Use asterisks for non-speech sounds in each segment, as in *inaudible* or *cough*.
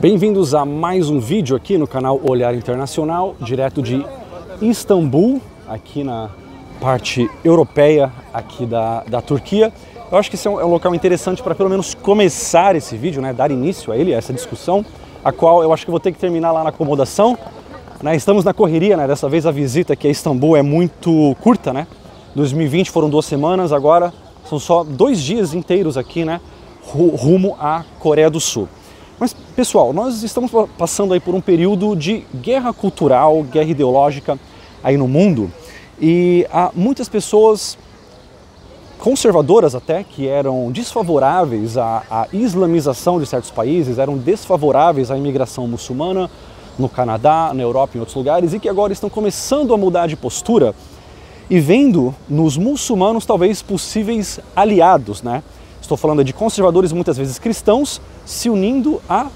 Bem-vindos a mais um vídeo aqui no canal Olhar Internacional, direto de Istambul, aqui na parte europeia aqui da, da Turquia. Eu acho que esse é um, é um local interessante para pelo menos começar esse vídeo, né, dar início a ele, a essa discussão, a qual eu acho que vou ter que terminar lá na acomodação. Né, estamos na correria, né, dessa vez a visita aqui a Istambul é muito curta, né? 2020 foram duas semanas, agora são só dois dias inteiros aqui, né, rumo à Coreia do Sul. Mas, pessoal, nós estamos passando aí por um período de guerra cultural, guerra ideológica aí no mundo, e há muitas pessoas conservadoras até, que eram desfavoráveis à, à islamização de certos países, eram desfavoráveis à imigração muçulmana no Canadá, na Europa e em outros lugares, e que agora estão começando a mudar de postura e vendo nos muçulmanos talvez possíveis aliados, né? estou falando de conservadores, muitas vezes cristãos, se unindo a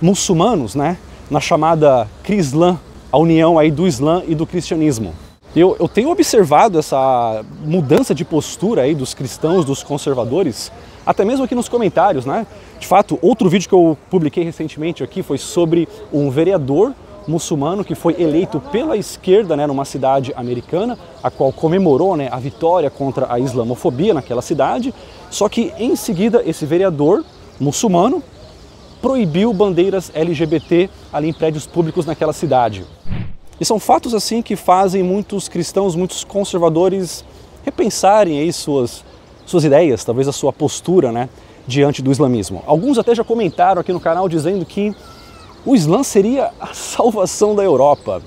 muçulmanos, né? na chamada Crislã, a união aí do Islã e do cristianismo. Eu, eu tenho observado essa mudança de postura aí dos cristãos, dos conservadores, até mesmo aqui nos comentários, né? De fato, outro vídeo que eu publiquei recentemente aqui foi sobre um vereador muçulmano que foi eleito pela esquerda né, numa cidade americana, a qual comemorou né, a vitória contra a islamofobia naquela cidade. Só que em seguida esse vereador muçulmano proibiu bandeiras LGBT ali em prédios públicos naquela cidade. E são fatos assim que fazem muitos cristãos, muitos conservadores repensarem aí suas, suas ideias, talvez a sua postura né, diante do islamismo. Alguns até já comentaram aqui no canal dizendo que o Islã seria a salvação da Europa.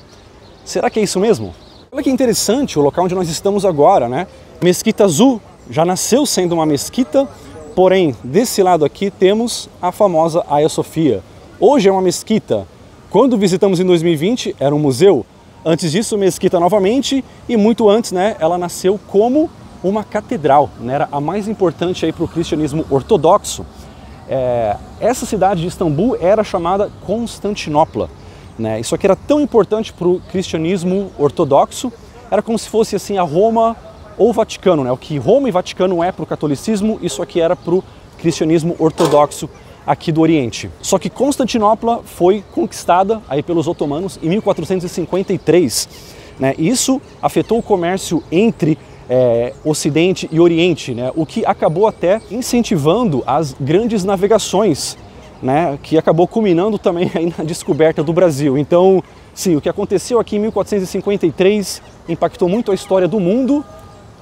Será que é isso mesmo? Olha que interessante o local onde nós estamos agora, né? Mesquita Azul já nasceu sendo uma mesquita, porém desse lado aqui temos a famosa Hagia Sofia. Hoje é uma mesquita. Quando visitamos em 2020 era um museu. Antes disso, mesquita novamente e muito antes, né? Ela nasceu como uma catedral, né? Era a mais importante aí para o cristianismo ortodoxo. É, essa cidade de Istambul era chamada Constantinopla. Né? Isso aqui era tão importante para o cristianismo ortodoxo, era como se fosse assim a Roma ou Vaticano. Né? O que Roma e Vaticano é para o catolicismo, isso aqui era para o cristianismo ortodoxo aqui do Oriente. Só que Constantinopla foi conquistada aí pelos otomanos em 1453. Né? Isso afetou o comércio entre é, Ocidente e Oriente, né? o que acabou até incentivando as grandes navegações, né? que acabou culminando também *laughs* na descoberta do Brasil. Então, sim, o que aconteceu aqui em 1453 impactou muito a história do mundo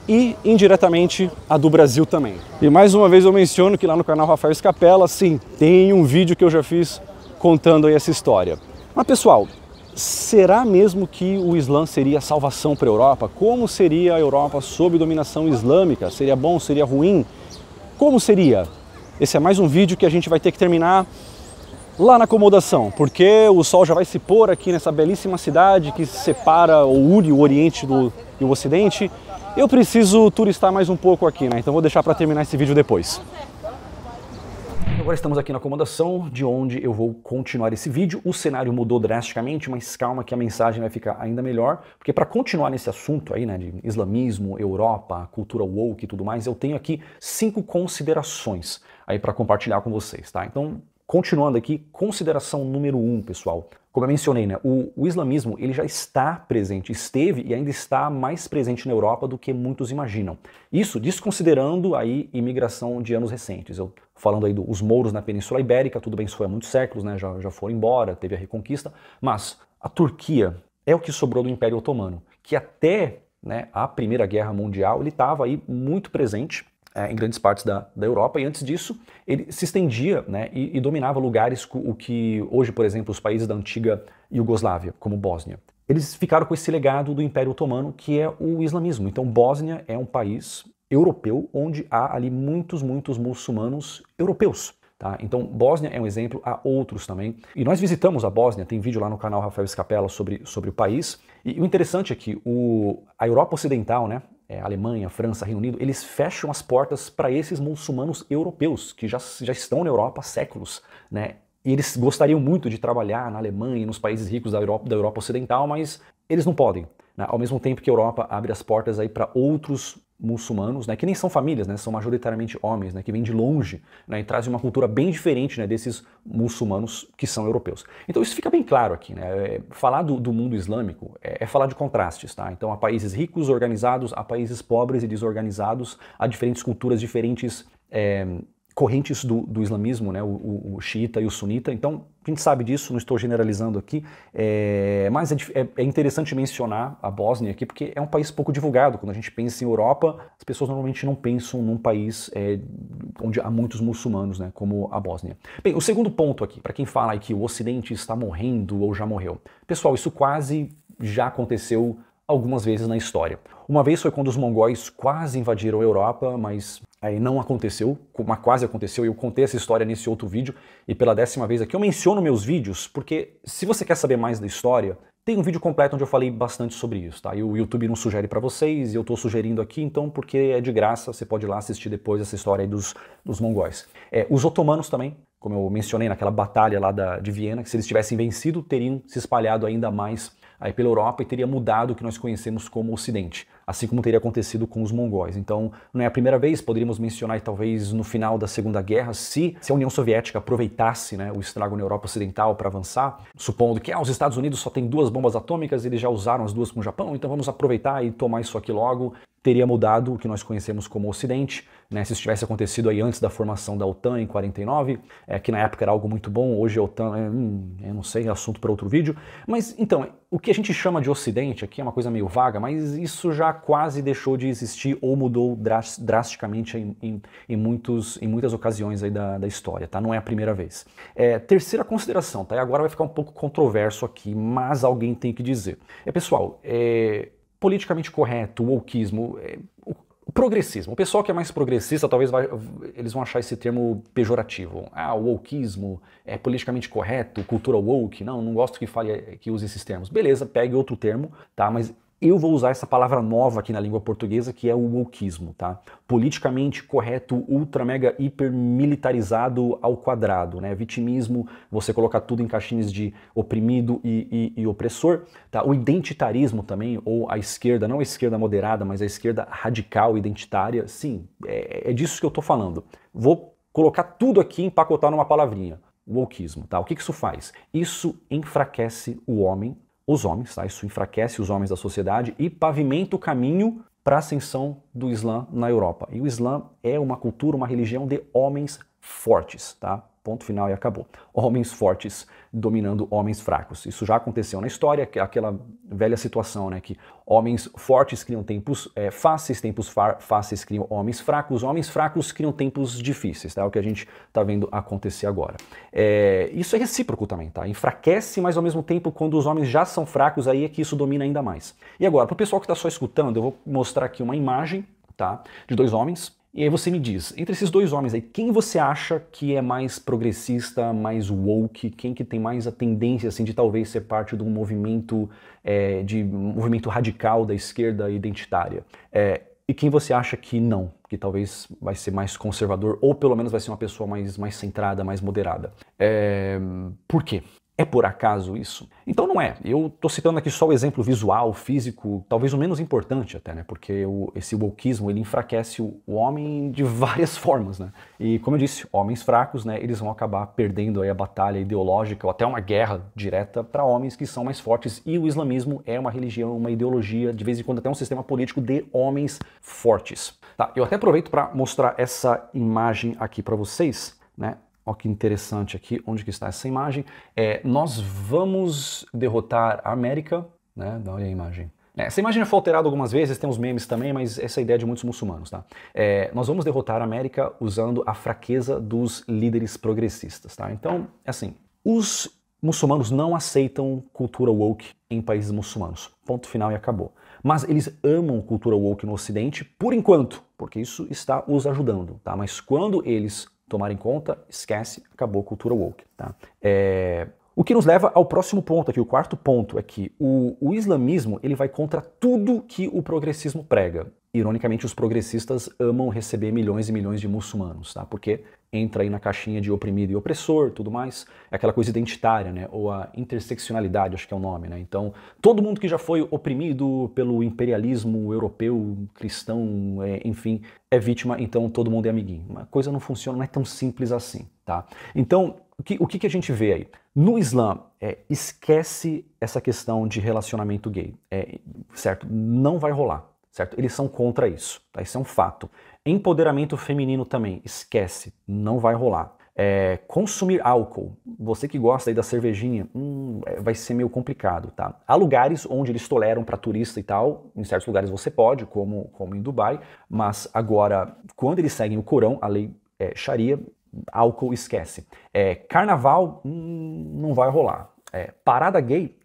e indiretamente a do Brasil também. E mais uma vez eu menciono que lá no canal Rafael Escapela, sim, tem um vídeo que eu já fiz contando aí essa história. Mas pessoal, Será mesmo que o Islã seria a salvação para a Europa? Como seria a Europa sob dominação islâmica? Seria bom? Seria ruim? Como seria? Esse é mais um vídeo que a gente vai ter que terminar lá na acomodação, porque o sol já vai se pôr aqui nessa belíssima cidade que separa ou une o Oriente do, e o Ocidente. Eu preciso turistar mais um pouco aqui, né? Então vou deixar para terminar esse vídeo depois. Agora estamos aqui na acomodação, de onde eu vou continuar esse vídeo. O cenário mudou drasticamente, mas calma que a mensagem vai ficar ainda melhor, porque para continuar nesse assunto aí, né, de islamismo, Europa, cultura woke e tudo mais, eu tenho aqui cinco considerações aí para compartilhar com vocês, tá? Então, Continuando aqui, consideração número um, pessoal. Como eu mencionei, né, o, o, islamismo ele já está presente, esteve e ainda está mais presente na Europa do que muitos imaginam. Isso desconsiderando aí imigração de anos recentes. Eu falando aí dos do, mouros na Península Ibérica, tudo bem, isso foi há muitos séculos, né, já, já foram embora, teve a Reconquista, mas a Turquia é o que sobrou do Império Otomano, que até né, a Primeira Guerra Mundial ele estava aí muito presente é, em grandes partes da, da Europa, e antes disso ele se estendia né, e, e dominava lugares o que hoje, por exemplo, os países da antiga Iugoslávia, como Bósnia. Eles ficaram com esse legado do Império Otomano, que é o islamismo. Então, Bósnia é um país europeu onde há ali muitos, muitos muçulmanos europeus. Tá? Então, Bósnia é um exemplo, há outros também. E nós visitamos a Bósnia, tem vídeo lá no canal Rafael Escapela sobre, sobre o país. E, e o interessante é que o, a Europa Ocidental, né, é, Alemanha, França, Reino Unido, eles fecham as portas para esses muçulmanos europeus que já, já estão na Europa há séculos, né? E eles gostariam muito de trabalhar na Alemanha e nos países ricos da Europa, da Europa Ocidental, mas eles não podem. Né? Ao mesmo tempo que a Europa abre as portas aí para outros muçulmanos, né, que nem são famílias, né, são majoritariamente homens, né, que vêm de longe né, e trazem uma cultura bem diferente né, desses muçulmanos que são europeus. Então isso fica bem claro aqui. Né, é, falar do, do mundo islâmico é, é, falar de contrastes. Tá? Então há países ricos, organizados, há países pobres e desorganizados, há diferentes culturas, diferentes é, correntes do, do islamismo, né, o, o, o xiita e o sunita. Então, a gente sabe disso, não estou generalizando aqui, é, mas é, é, é, interessante mencionar a Bósnia aqui, porque é um país pouco divulgado. Quando a gente pensa em Europa, as pessoas normalmente não pensam num país é, onde há muitos muçulmanos, né, como a Bósnia. Bem, o segundo ponto aqui, para quem fala que o Ocidente está morrendo ou já morreu. Pessoal, isso quase já aconteceu algumas vezes na história. Uma vez foi quando os mongóis quase invadiram a Europa, mas Aí não aconteceu, mas quase aconteceu, e eu contei essa história nesse outro vídeo, e pela décima vez aqui eu menciono meus vídeos, porque se você quer saber mais da história, tem um vídeo completo onde eu falei bastante sobre isso, tá? E o YouTube não sugere para vocês, e eu tô sugerindo aqui, então, porque é de graça, você pode ir lá assistir depois essa história aí dos, dos mongóis. É, os otomanos também, como eu mencionei naquela batalha lá da, de Viena, que se eles tivessem vencido, teriam se espalhado ainda mais aí pela Europa e teria mudado o que nós conhecemos como Ocidente assim como teria acontecido com os mongóis. Então, não é a primeira vez, poderíamos mencionar talvez no final da Segunda Guerra, se, se a União Soviética aproveitasse né, o estrago na Europa Ocidental para avançar, supondo que ah, os Estados Unidos só têm duas bombas atômicas, eles já usaram as duas com o Japão, então vamos aproveitar e tomar isso aqui logo teria mudado o que nós conhecemos como Ocidente, né? se isso tivesse acontecido aí antes da formação da OTAN em 49, é, que na época era algo muito bom, hoje a OTAN, é, hum, eu não sei, é assunto para outro vídeo. Mas então, o que a gente chama de Ocidente aqui é uma coisa meio vaga, mas isso já quase deixou de existir ou mudou drasticamente em, em, em muitos, em muitas ocasiões aí da, da, história, tá? Não é a primeira vez. É, terceira consideração, tá? E agora vai ficar um pouco controverso aqui, mas alguém tem que dizer. É, pessoal, é, politicamente correto, o wokeismo, é, o progressismo. O pessoal que é mais progressista, talvez vai, eles vão achar esse termo pejorativo. Ah, o wokeismo é politicamente correto, cultura woke. Não, não gosto que fale que use esses termos. Beleza, pegue outro termo, tá? Mas eu vou usar essa palavra nova aqui na língua portuguesa, que é o wokeismo, tá? Politicamente correto, ultra, mega, hiper militarizado ao quadrado, né? Vitimismo, você colocar tudo em caixinhas de oprimido e, e, e opressor, tá? O identitarismo também, ou a esquerda, não a esquerda moderada, mas a esquerda radical, identitária, sim, é, é disso que eu tô falando. Vou colocar tudo aqui e empacotar numa palavrinha. Wokeismo, tá? O que, que isso faz? Isso enfraquece o homem os homens, tá? isso enfraquece os homens da sociedade e pavimenta o caminho para a ascensão do Islã na Europa. E o Islã é uma cultura, uma religião de homens fortes, tá? Ponto final e acabou. Homens fortes dominando homens fracos. Isso já aconteceu na história, é aquela velha situação, né? Que homens fortes criam tempos é, fáceis, tempos fáceis criam homens fracos, homens fracos criam tempos difíceis, tá? É o que a gente está vendo acontecer agora. É, isso é recíproco também, tá? Enfraquece, mas ao mesmo tempo, quando os homens já são fracos, aí é que isso domina ainda mais. E agora, pro pessoal que está só escutando, eu vou mostrar aqui uma imagem, tá? De dois homens. E aí você me diz, entre esses dois homens aí, quem você acha que é mais progressista, mais woke, quem que tem mais a tendência assim de talvez ser parte de um movimento é, de um movimento radical da esquerda identitária? É, e quem você acha que não, que talvez vai ser mais conservador ou pelo menos vai ser uma pessoa mais, mais centrada, mais moderada? É, por quê? É por acaso isso? Então não é. Eu estou citando aqui só o exemplo visual, físico, talvez o menos importante até, né? Porque o, esse wokismo ele enfraquece o, o, homem de *laughs* várias formas, né? E como eu disse, homens fracos, né? Eles vão acabar perdendo aí a batalha ideológica ou até uma guerra direta para homens que são mais fortes. E o islamismo é uma religião, uma ideologia, de vez em quando até um sistema político de homens fortes. Tá? Eu até aproveito para mostrar essa imagem aqui para vocês. Né? Olha que interessante aqui, onde que está essa imagem? É, nós vamos derrotar a América, né? Dá olha a imagem. É, essa imagem foi alterada algumas vezes, tem uns memes também, mas essa é ideia de muitos muçulmanos, tá? É, nós vamos derrotar a América usando a fraqueza dos líderes progressistas, tá? Então, assim, os muçulmanos não aceitam cultura woke em países muçulmanos. Ponto final e acabou. Mas eles amam cultura woke no Ocidente por enquanto, porque isso está os ajudando, tá? Mas quando eles tomar em conta, esquece, acabou a cultura woke. Tá? É... O que nos leva ao próximo ponto aqui, o quarto ponto é que o, o islamismo ele vai contra tudo que o progressismo prega. Ironicamente, os progressistas amam receber milhões e milhões de muçulmanos, tá? porque entra aí na caixinha de oprimido e opressor, tudo mais, é aquela coisa identitária, né? Ou a interseccionalidade, acho que é o nome, né? Então, todo mundo que já foi oprimido pelo imperialismo europeu, cristão, é, enfim, é vítima, então todo mundo é amiguinho. A coisa não funciona, não é tão simples assim, tá? Então, o que, o que, que a gente vê aí? No Islã, é, esquece essa questão de relacionamento gay, é, certo? Não vai rolar, certo? Eles são contra isso, tá? Isso é um fato. Empoderamento feminino também, esquece, não vai rolar. É, consumir álcool, você que gosta aí da cervejinha, hum, é, vai ser meio complicado, tá? Há lugares onde eles toleram para turista e tal, em certos lugares você pode, como, como em Dubai, mas agora, quando eles seguem o Corão, a lei é, Sharia, álcool esquece. É, carnaval, hum, não vai rolar. É, parada gay,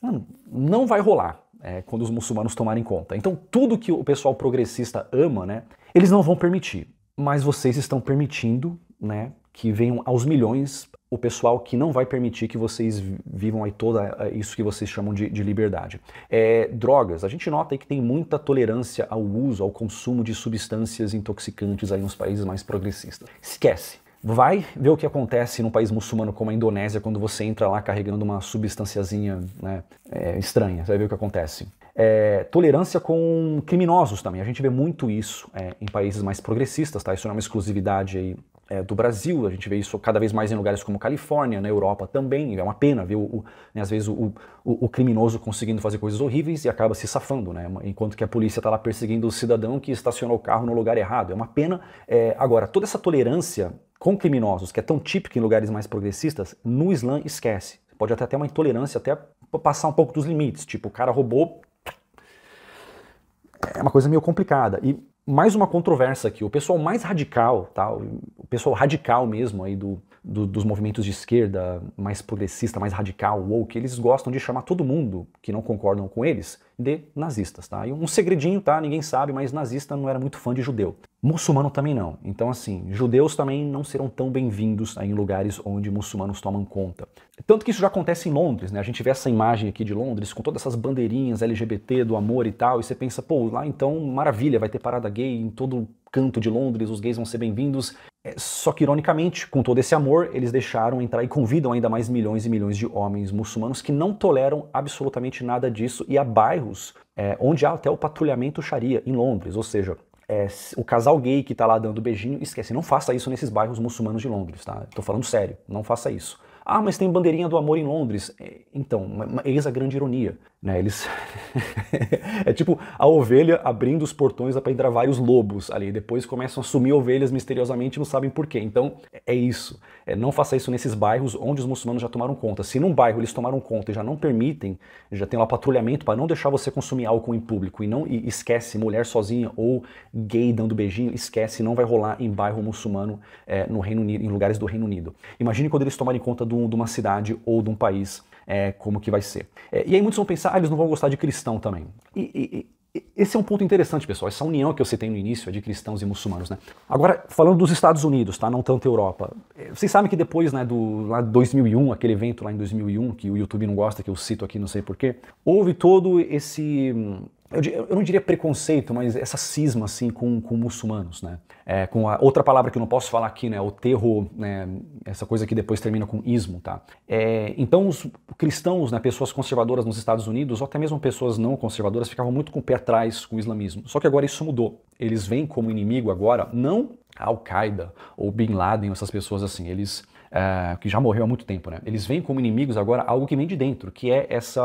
mano, hum, não vai rolar é, quando os muçulmanos tomarem conta. Então, tudo que o pessoal progressista ama, né, eles não vão permitir. Mas vocês estão permitindo né, que venham aos milhões o pessoal que não vai permitir que vocês vivam aí toda é, isso que vocês chamam de, de liberdade. É, drogas, a gente nota aí que tem muita tolerância ao uso, ao consumo de substâncias intoxicantes aí nos países mais progressistas. Esquece, Vai ver o que acontece num país muçulmano como a Indonésia quando você entra lá carregando uma substanciazinha né, é, estranha. Você vai ver o que acontece. É, tolerância com criminosos também. A gente vê muito isso é, em países mais progressistas, tá? Isso não é uma exclusividade aí é, do Brasil, a gente vê isso cada vez mais em lugares como Califórnia, na Europa também, é uma pena ver, o, o né, às vezes, o, o, o, criminoso conseguindo fazer coisas horríveis e acaba se safando, né, enquanto que a polícia está lá perseguindo o cidadão que estacionou o carro no lugar errado, é uma pena. É, agora, toda essa tolerância com criminosos, que é tão típico em lugares mais progressistas, no Islã esquece. Pode até ter uma intolerância, até passar um pouco dos limites. Tipo, o cara roubou. É uma coisa meio complicada. E mais uma controvérsia aqui. O pessoal mais radical, tá? o pessoal radical mesmo aí do, do, dos movimentos de esquerda, mais progressista, mais radical, woke, eles gostam de chamar todo mundo que não concordam com eles de nazistas. Tá? E um segredinho, tá? ninguém sabe, mas nazista não era muito fã de judeu. Muçulmano também não. Então, assim, judeus também não serão tão bem-vindos em lugares onde muçulmanos tomam conta. Tanto que isso já acontece em Londres, né? A gente vê essa imagem aqui de Londres com todas essas bandeirinhas LGBT do amor e tal, e você pensa, pô, lá então, maravilha, vai ter parada gay em todo canto de Londres, os gays vão ser bem-vindos. É, só que, ironicamente, com todo esse amor, eles deixaram entrar e convidam ainda mais milhões e milhões de homens muçulmanos que não toleram absolutamente nada disso, e há bairros é, onde há até o patrulhamento Sharia em Londres, ou seja, é, o casal gay que está lá dando beijinho, esquece, não faça isso nesses bairros muçulmanos de Londres, tá? Estou falando sério, não faça isso. Ah, mas tem bandeirinha do amor em Londres. É, então, eis a grande ironia. Né? Eles. *laughs* é tipo a ovelha abrindo os portões para entrar vários lobos ali. Depois começam a sumir ovelhas misteriosamente e não sabem porquê. Então, é isso. É, não faça isso nesses bairros onde os muçulmanos já tomaram conta. Se num bairro eles tomaram conta e já não permitem, já tem lá patrulhamento para não deixar você consumir álcool em público e não e esquece mulher sozinha ou gay dando beijinho, esquece, não vai rolar em bairro muçulmano é, no Reino Unido, em lugares do Reino Unido. Imagine quando eles tomarem conta do de uma cidade ou de um país é, como que vai ser. É, e aí muitos vão pensar, ah, eles não vão gostar de cristão também. E, e, esse é um ponto interessante, pessoal. Essa união que você tem no início é de cristãos e muçulmanos, né? Agora, falando dos Estados Unidos, tá? Não tanto Europa. É, vocês sabem que depois, né, do lá 2001, aquele evento lá em 2001, que o YouTube não gosta, que eu cito aqui, não sei porquê, houve todo esse hum, eu, eu, não diria preconceito, mas essa cisma assim com, com muçulmanos, né? É, com a outra palavra que eu não posso falar aqui, né? O terror, né? Essa coisa que depois termina com ismo, tá? É, então os cristãos, né? Pessoas conservadoras nos Estados Unidos, ou até mesmo pessoas não conservadoras, ficavam muito com o pé atrás com o islamismo. Só que agora isso mudou. Eles veem como inimigo agora não a Al-Qaeda ou Bin Laden, essas pessoas assim, eles uh, que já morreu há muito tempo, né? Eles veem como inimigos agora algo que vem de dentro, que é essa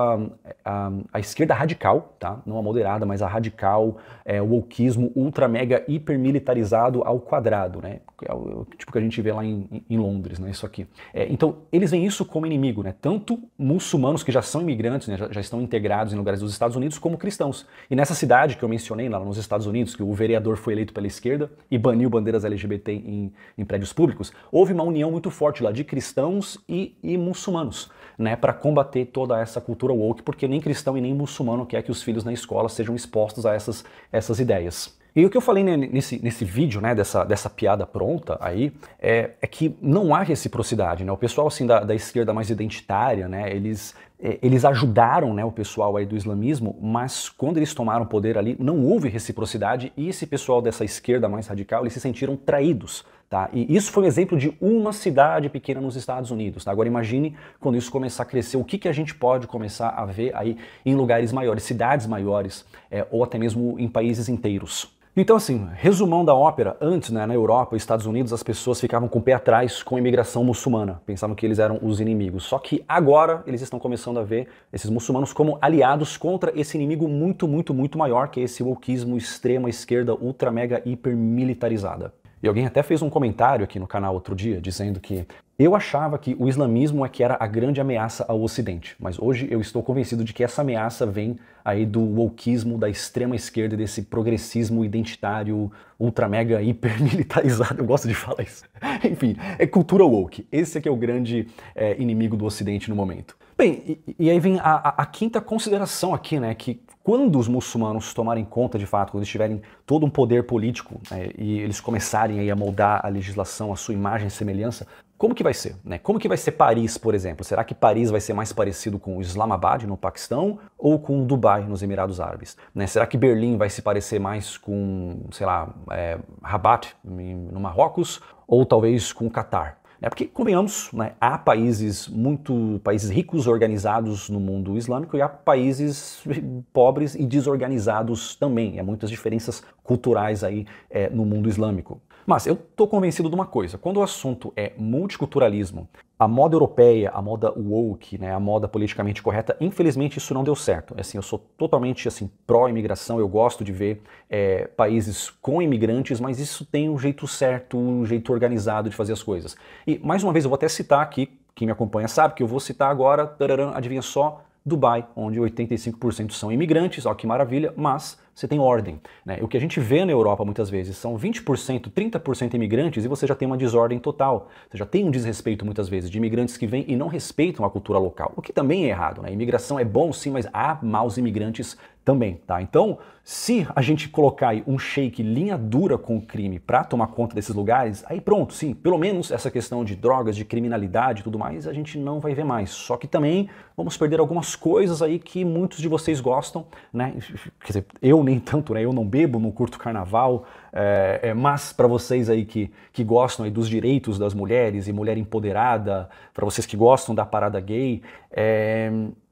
a, a esquerda radical, tá? Não a moderada, mas a radical, é, o wokeismo ultra mega hipermilitarizado ao quadrado, né? É o, tipo que a gente vê lá em, em Londres, né? Isso aqui. É, então eles veem isso como inimigo, né? Tanto muçulmanos que já são imigrantes, né? já, já estão integrados em lugares dos Estados Unidos, como cristãos. E nessa cidade que eu mencionei lá nos Estados Unidos, que o vereador foi eleito pela esquerda e baniu bandeiras LGBT em, em prédios públicos, houve uma união muito forte de cristãos e, e muçulmanos, né, para combater toda essa cultura woke, porque nem cristão e nem muçulmano quer que os filhos na escola sejam expostos a essas, essas ideias. E o que eu falei né, nesse, nesse vídeo, né, dessa, dessa piada pronta aí, é, é que não há reciprocidade, né? O pessoal, assim, da, da esquerda mais identitária, né, eles, é, eles ajudaram, né, o pessoal aí do islamismo, mas quando eles tomaram poder ali, não houve reciprocidade e esse pessoal dessa esquerda mais radical, eles se sentiram traídos, Tá? E isso foi um exemplo de uma cidade pequena nos Estados Unidos. Tá? Agora imagine quando isso começar a crescer, o que, que a gente pode começar a ver aí em lugares maiores, cidades maiores, é, ou até mesmo em países inteiros. Então, assim, resumão da ópera, antes, né, na Europa e Estados Unidos, as pessoas ficavam com o pé atrás com a imigração muçulmana, pensavam que eles eram os inimigos. Só que agora eles estão começando a ver esses muçulmanos como aliados contra esse inimigo muito, muito, muito maior, que é esse wokismo extrema esquerda ultra mega hiper militarizada. E alguém até fez um comentário aqui no canal outro dia dizendo que eu achava que o islamismo é que era a grande ameaça ao Ocidente, mas hoje eu estou convencido de que essa ameaça vem aí do wokeismo, da extrema esquerda, desse progressismo identitário, ultra mega *laughs* hipermilitarizado. Eu gosto de falar isso. *laughs* Enfim, é cultura woke. Esse é que é o grande é, inimigo do Ocidente no momento. Bem, e, e aí vem a, a, a quinta consideração aqui, né, que quando os muçulmanos tomarem conta de fato, quando eles tiverem todo um poder político né, e eles começarem aí, a moldar a legislação, a sua imagem e semelhança, como que vai ser? Né? Como que vai ser Paris, por exemplo? Será que Paris vai ser mais parecido com Islamabad no Paquistão ou com Dubai nos Emirados Árabes? Né? Será que Berlim vai se parecer mais com, sei lá, é, Rabat no Marrocos ou talvez com o Catar? É Porque, convenhamos, né, há países muito países ricos organizados no mundo islâmico e há países pobres e desorganizados também. Há muitas diferenças culturais aí é, no mundo islâmico. Mas eu estou convencido de uma coisa: quando o assunto é multiculturalismo, a moda europeia, a moda woke, né, a moda politicamente correta, infelizmente isso não deu certo. É assim, eu sou totalmente assim pró-imigração, eu gosto de ver é, países com imigrantes, mas isso tem um jeito certo, um jeito organizado de fazer as coisas. E mais uma vez eu vou até citar aqui, quem me acompanha sabe que eu vou citar agora, tararam, adivinha só, Dubai, onde 85% são imigrantes, ó que maravilha, mas você tem ordem. Né? O que a gente vê na Europa muitas vezes são 20%, 30% imigrantes e você já tem uma desordem total. Você já tem um desrespeito muitas vezes de imigrantes que vêm e não respeitam a cultura local, o que também é errado. Né? Imigração é bom sim, mas há maus imigrantes também, tá? Então, se a gente colocar aí um shake linha dura com o crime para tomar conta desses lugares, aí pronto, sim, pelo menos essa questão de drogas, de criminalidade e tudo mais, a gente não vai ver mais. Só que também vamos perder algumas coisas aí que muitos de vocês gostam, né? Quer dizer, eu nem tanto, né? Eu não bebo, não curto carnaval, é, é, mas para vocês aí que, que gostam aí dos direitos das mulheres e mulher empoderada, para vocês que gostam da parada gay, é,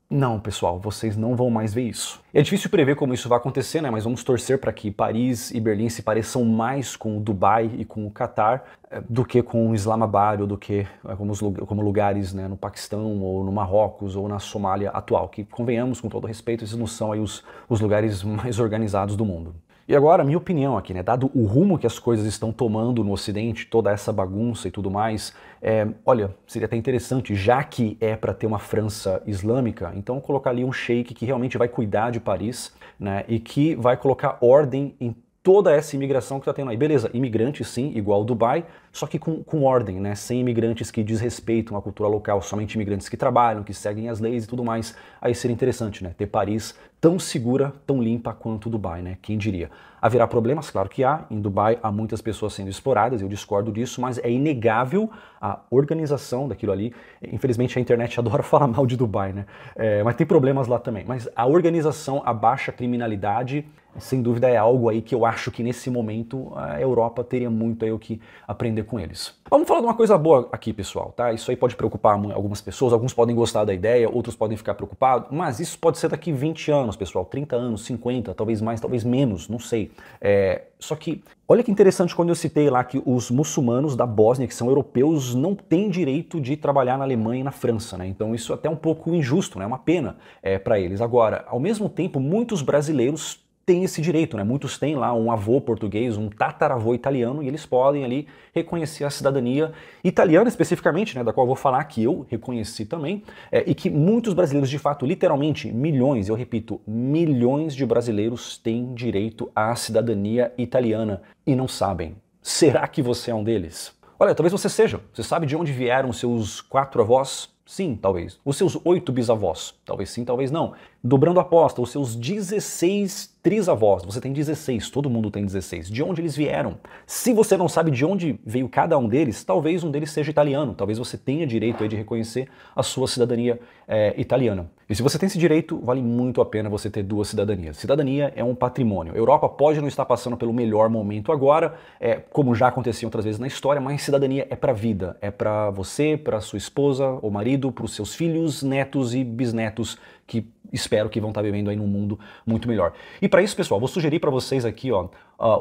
não, pessoal, vocês não vão mais ver isso. É difícil prever como isso vai acontecer, né? Mas vamos torcer para que Paris e Berlim se pareçam mais com o Dubai e com o Catar eh, do que com o Islamabad ou do que eh, como, como lugares né, no Paquistão ou no Marrocos ou na Somália atual, que convenhamos com todo respeito, esses não são aí os, os lugares mais organizados do mundo. E agora, minha opinião aqui, né? Dado o rumo que as coisas estão tomando no Ocidente, toda essa bagunça e tudo mais, é, olha, seria até interessante, já que é para ter uma França islâmica, então colocar ali um sheik que realmente vai cuidar de Paris, né? E que vai colocar ordem em toda essa imigração que está tendo aí. Beleza, imigrante sim, igual Dubai, só que com, com ordem, né? sem imigrantes que desrespeitam a cultura local, somente imigrantes que trabalham, que seguem as leis e tudo mais. Aí seria interessante né? ter Paris tão segura, tão limpa quanto Dubai, né? Quem diria? Haverá problemas? Claro que há. Em Dubai há muitas pessoas sendo exploradas, eu discordo disso, mas é inegável a organização daquilo ali. Infelizmente a internet *laughs* adora falar mal de Dubai, né? É, mas tem problemas lá também. Mas a organização, a baixa criminalidade, sem dúvida é algo aí que eu acho que nesse momento a Europa teria muito aí o que aprender com eles. Vamos falar de uma coisa boa aqui, pessoal, tá? Isso aí pode preocupar algumas pessoas, alguns podem gostar da ideia, outros podem ficar preocupados, mas isso pode ser daqui 20 anos, pessoal, 30 anos, 50, talvez mais, talvez menos, não sei. É, só que olha que interessante quando eu citei lá que os muçulmanos da Bósnia, que são europeus, não têm direito de trabalhar na Alemanha e na França, né? Então isso é até um pouco injusto, né? É uma pena é, para eles. Agora, ao mesmo tempo, muitos brasileiros tem esse direito, né? Muitos têm lá um avô português, um tataravô italiano e eles podem ali reconhecer a cidadania italiana especificamente, né? Da qual eu vou falar que eu reconheci também é, e que muitos brasileiros, de fato, literalmente milhões, eu repito, milhões de brasileiros têm direito à cidadania italiana e não sabem. Será que você é um deles? Olha, talvez você seja. Você sabe de onde vieram seus quatro avós? Sim, talvez. Os seus oito bisavós? Talvez sim, talvez não. Dobrando a aposta, os seus 16 trisavós, você tem 16, todo mundo tem 16. De onde eles vieram? Se você não sabe de onde veio cada um deles, talvez um deles seja italiano, talvez você tenha direito de reconhecer a sua cidadania é, italiana. E se você tem esse direito, vale muito a pena você ter duas cidadanias. Cidadania é um patrimônio. A Europa pode não estar passando pelo melhor momento agora, é, como já acontecia outras vezes na história, mas cidadania é para vida, é para você, para sua esposa ou marido, para os seus filhos, netos e bisnetos que espero que vão estar vivendo aí num mundo muito melhor. E para isso, pessoal, vou sugerir para vocês aqui ó, uh,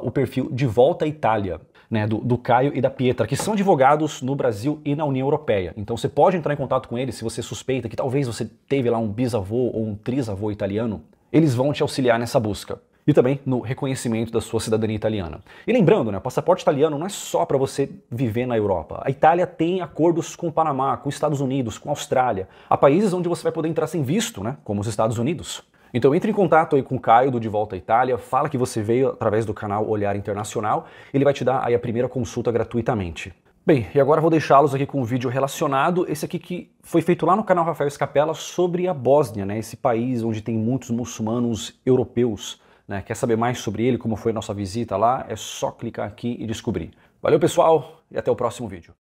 o perfil De Volta à Itália. Né, do, do, Caio e da Pietra, que são advogados no Brasil e na União Europeia. Então você pode entrar em contato com eles se você suspeita que talvez você teve lá um bisavô ou um trisavô italiano. Eles vão te auxiliar nessa busca e também no reconhecimento da sua cidadania italiana. E lembrando, né, o passaporte italiano não é só para você viver na Europa. A Itália tem acordos com o Panamá, com os Estados Unidos, com a Austrália, há países onde você vai poder entrar sem visto, né, como os Estados Unidos. Então entre em contato aí com o Caio do De Volta à Itália, fala que você veio através do canal Olhar Internacional, ele vai te dar aí a primeira consulta gratuitamente. Bem, e agora vou deixá-los aqui com um vídeo relacionado, esse aqui que foi feito lá no canal Rafael Escapella sobre a Bósnia, né, esse país onde tem muitos muçulmanos europeus né? quer saber mais sobre ele, como foi nossa visita lá, é só clicar aqui e descobrir. Valeu pessoal e até o próximo vídeo.